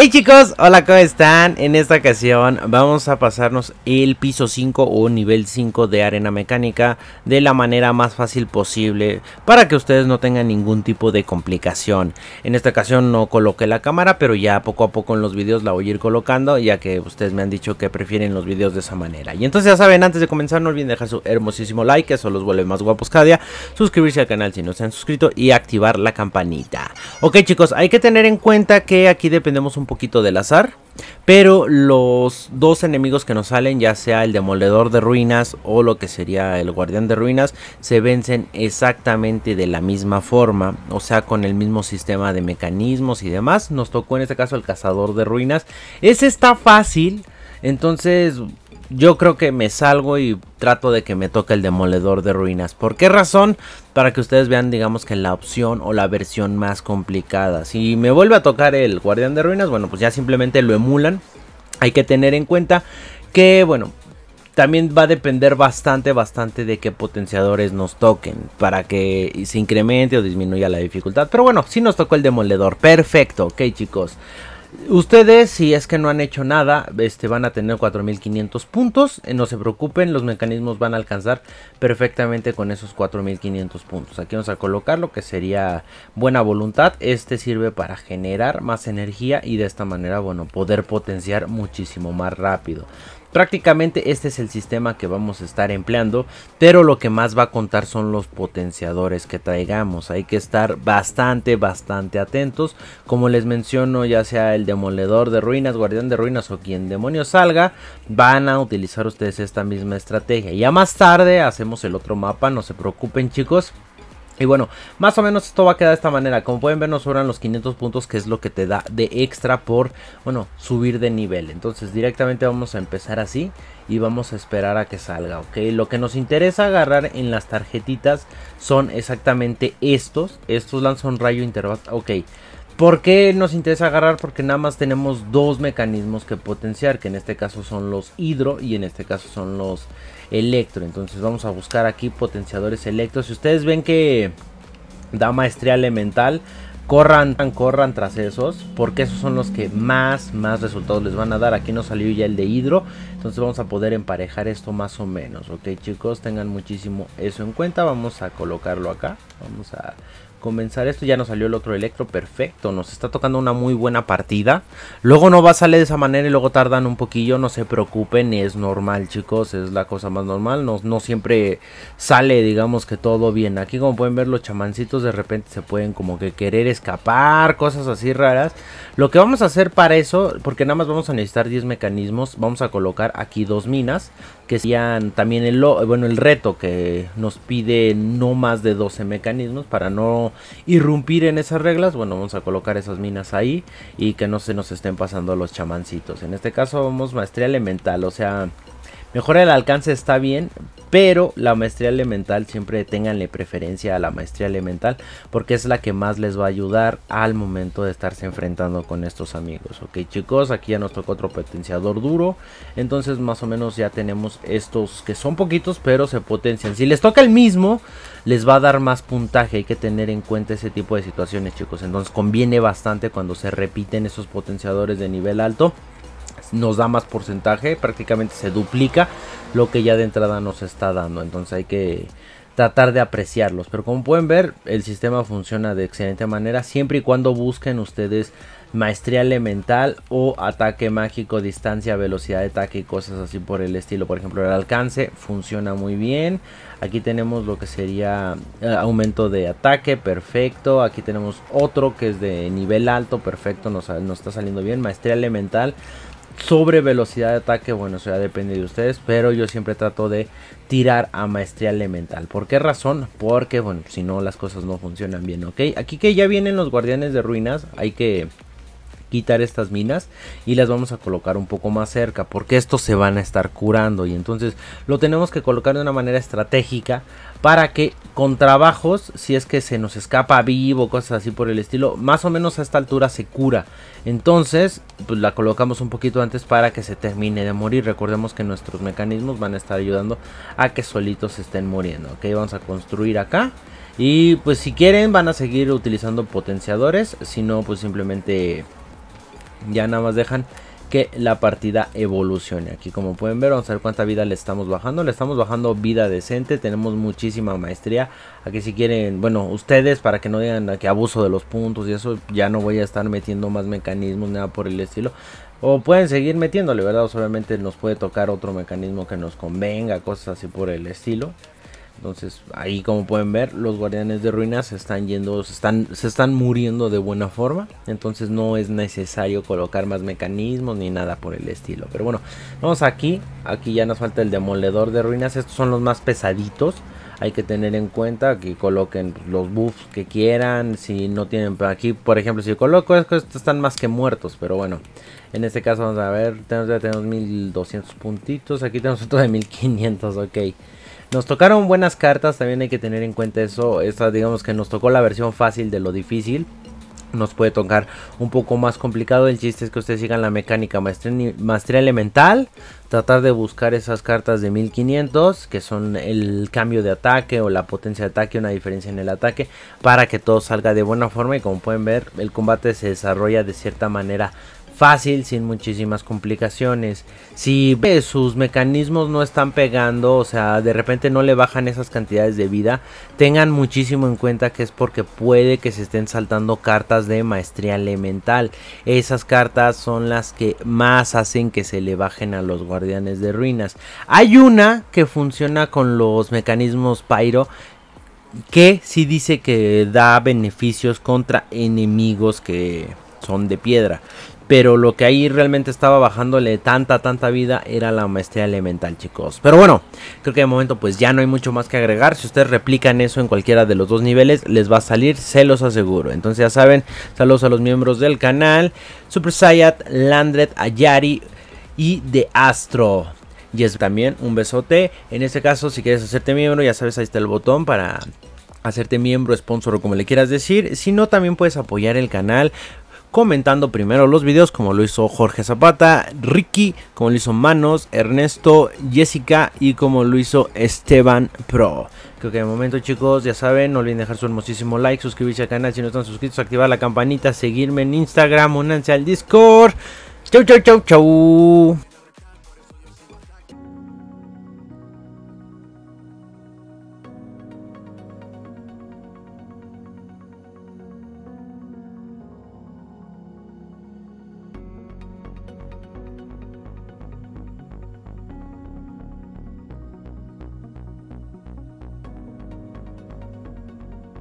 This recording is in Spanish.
Hey chicos, hola, ¿cómo están? En esta ocasión vamos a pasarnos el piso 5 o nivel 5 de arena mecánica de la manera más fácil posible para que ustedes no tengan ningún tipo de complicación. En esta ocasión no coloqué la cámara, pero ya poco a poco en los videos la voy a ir colocando ya que ustedes me han dicho que prefieren los videos de esa manera. Y entonces ya saben, antes de comenzar no olviden dejar su hermosísimo like, eso los vuelve más guapos cada día, suscribirse al canal si no se han suscrito y activar la campanita. Ok chicos, hay que tener en cuenta que aquí dependemos un poquito del azar. Pero los dos enemigos que nos salen, ya sea el demoledor de ruinas o lo que sería el guardián de ruinas, se vencen exactamente de la misma forma, o sea, con el mismo sistema de mecanismos y demás. Nos tocó en este caso el cazador de ruinas. Ese está fácil, entonces yo creo que me salgo y trato de que me toque el demoledor de ruinas. ¿Por qué razón? Para que ustedes vean, digamos que la opción o la versión más complicada. Si me vuelve a tocar el guardián de ruinas, bueno, pues ya simplemente lo emulan. Hay que tener en cuenta que, bueno, también va a depender bastante, bastante de qué potenciadores nos toquen para que se incremente o disminuya la dificultad. Pero bueno, si nos tocó el demoledor. Perfecto, ok chicos. Ustedes, si es que no han hecho nada, este, van a tener 4.500 puntos. Eh, no se preocupen, los mecanismos van a alcanzar perfectamente con esos 4.500 puntos. Aquí vamos a colocar lo que sería buena voluntad. Este sirve para generar más energía y de esta manera, bueno, poder potenciar muchísimo más rápido. Prácticamente este es el sistema que vamos a estar empleando, pero lo que más va a contar son los potenciadores que traigamos. Hay que estar bastante, bastante atentos. Como les menciono, ya sea el demoledor de ruinas, guardián de ruinas o quien demonio salga, van a utilizar ustedes esta misma estrategia. Ya más tarde hacemos el otro mapa, no se preocupen chicos. Y bueno, más o menos esto va a quedar de esta manera. Como pueden ver, nos sobran los 500 puntos, que es lo que te da de extra por, bueno, subir de nivel. Entonces, directamente vamos a empezar así y vamos a esperar a que salga, ¿ok? Lo que nos interesa agarrar en las tarjetitas son exactamente estos. Estos lanzan rayo intervalo. ok. ¿Por qué nos interesa agarrar? Porque nada más tenemos dos mecanismos que potenciar, que en este caso son los hidro y en este caso son los electro. Entonces vamos a buscar aquí potenciadores electro. Si ustedes ven que da maestría elemental, corran, corran tras esos, porque esos son los que más, más resultados les van a dar. Aquí nos salió ya el de hidro, entonces vamos a poder emparejar esto más o menos, ¿ok chicos? Tengan muchísimo eso en cuenta, vamos a colocarlo acá, vamos a comenzar esto. Ya nos salió el otro electro, perfecto. Nos está tocando una muy buena partida. Luego no va a salir de esa manera y luego tardan un poquillo. No se preocupen, es normal, chicos. Es la cosa más normal. No, siempre sale, digamos que todo bien. Aquí, como pueden ver, los chamancitos de repente se pueden como que querer escapar, cosas así raras. Lo que vamos a hacer para eso, porque nada más vamos a necesitar 10 mecanismos. Vamos a colocar aquí dos minas que serían también el, bueno, el reto que nos pide no más de 12 mecanismos para no irrumpir en esas reglas, bueno, vamos a colocar esas minas ahí y que no se nos estén pasando los chamancitos. En este caso vamos maestría elemental, o sea, Mejora el alcance está bien, pero la maestría elemental siempre tenganle preferencia a la maestría elemental porque es la que más les va a ayudar al momento de estarse enfrentando con estos amigos. Ok chicos, aquí ya nos toca otro potenciador duro, entonces más o menos ya tenemos estos que son poquitos pero se potencian. Si les toca el mismo, les va a dar más puntaje, hay que tener en cuenta ese tipo de situaciones chicos, entonces conviene bastante cuando se repiten esos potenciadores de nivel alto nos da más porcentaje, prácticamente se duplica lo que ya de entrada nos está dando. Entonces hay que tratar de apreciarlos. Pero como pueden ver, el sistema funciona de excelente manera siempre y cuando busquen ustedes maestría elemental o ataque mágico, distancia, velocidad de ataque y cosas así por el estilo. Por ejemplo, el alcance funciona muy bien. Aquí tenemos lo que sería eh, aumento de ataque, perfecto. Aquí tenemos otro que es de nivel alto, perfecto, nos está saliendo bien. Maestría elemental sobre velocidad de ataque, bueno, eso sea, depende de ustedes, pero yo siempre trato de tirar a maestría elemental. ¿Por qué razón? Porque, bueno, si no, las cosas no funcionan bien, ¿ok? Aquí que ya vienen los guardianes de ruinas, hay que quitar estas minas y las vamos a colocar un poco más cerca porque estos se van a estar curando y entonces lo tenemos que colocar de una manera estratégica para que con trabajos, si es que se nos escapa vivo, cosas así por el estilo, más o menos a esta altura se cura. Entonces, pues la colocamos un poquito antes para que se termine de morir. Recordemos que nuestros mecanismos van a estar ayudando a que solitos estén muriendo. Ok, vamos a construir acá. Y pues si quieren van a seguir utilizando potenciadores, si no pues simplemente ya nada más dejan que la partida evolucione. Aquí como pueden ver, vamos a ver cuánta vida le estamos bajando. Le estamos bajando vida decente, tenemos muchísima maestría. Aquí si quieren, bueno, ustedes para que no digan que abuso de los puntos y eso, ya no voy a estar metiendo más mecanismos, nada por el estilo. O pueden seguir metiéndole, ¿verdad? solamente nos puede tocar otro mecanismo que nos convenga, cosas así por el estilo. Entonces, ahí como pueden ver, los guardianes de ruinas se están yendo, se están, se están muriendo de buena forma. Entonces no es necesario colocar más mecanismos ni nada por el estilo. Pero bueno, vamos aquí. Aquí ya nos falta el demoledor de ruinas. Estos son los más pesaditos. Hay que tener en cuenta que coloquen los buffs que quieran. Si no tienen aquí, por ejemplo, si coloco estos están más que muertos. Pero bueno, en este caso vamos a ver. Tenemos, ya tenemos 1200 puntitos. Aquí tenemos otro de 1500, ok. Nos tocaron buenas cartas, también hay que tener en cuenta eso. Esta, digamos que nos tocó la versión fácil de lo difícil. Nos puede tocar un poco más complicado. El chiste es que ustedes sigan la mecánica maestría, maestría elemental. Tratar de buscar esas cartas de 1500 que son el cambio de ataque o la potencia de ataque, una diferencia en el ataque, para que todo salga de buena forma. Y como pueden ver, el combate se desarrolla de cierta manera fácil, sin muchísimas complicaciones. Si sus mecanismos no están pegando, o sea, de repente no le bajan esas cantidades de vida, tengan muchísimo en cuenta que es porque puede que se estén saltando cartas de maestría elemental. Esas cartas son las que más hacen que se le bajen a los guardianes de ruinas. Hay una que funciona con los mecanismos Pyro que sí dice que da beneficios contra enemigos que son de piedra pero lo que ahí realmente estaba bajándole tanta, tanta vida era la maestría elemental, chicos. Pero bueno, creo que de momento pues ya no hay mucho más que agregar. Si ustedes replican eso en cualquiera de los dos niveles, les va a salir, se los aseguro. Entonces ya saben, saludos a los miembros del canal, Super Sayat, Landret, Ayari y de Astro. Y es también un besote. En este caso, si quieres hacerte miembro, ya sabes, ahí está el botón para hacerte miembro, sponsor o como le quieras decir. Si no, también puedes apoyar el canal comentando primero los videos como lo hizo Jorge Zapata, Ricky, como lo hizo Manos, Ernesto, Jessica y como lo hizo Esteban Pro. Creo que de momento chicos, ya saben, no olviden dejar su hermosísimo like, suscribirse al canal si no están suscritos, activar la campanita, seguirme en Instagram, unanse al Discord. Chau, chau, chau, chau.